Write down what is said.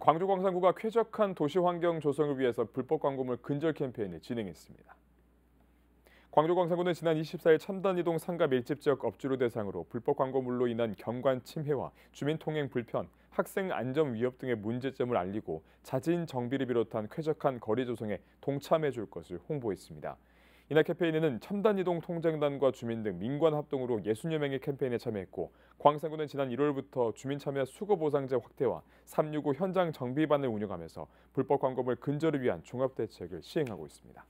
광주 광산구가 쾌적한 도시 환경 조성을 위해서 불법 광고물 근절 캠페인을 진행했습니다. 광주 광산구는 지난 24일 첨단이동 상가 밀집 지역 업주를 대상으로 불법 광고물로 인한 경관 침해와 주민 통행 불편, 학생 안전 위협 등의 문제점을 알리고 자진 정비를 비롯한 쾌적한 거리 조성에 동참해 줄 것을 홍보했습니다. 이날 캠페인에는 첨단이동 통장단과 주민 등 민관 합동으로 60여 명의 캠페인에 참여했고 광산군은 지난 1월부터 주민참여 수거보상제 확대와 365 현장 정비반을 운영하면서 불법 광고물 근절을 위한 종합대책을 시행하고 있습니다.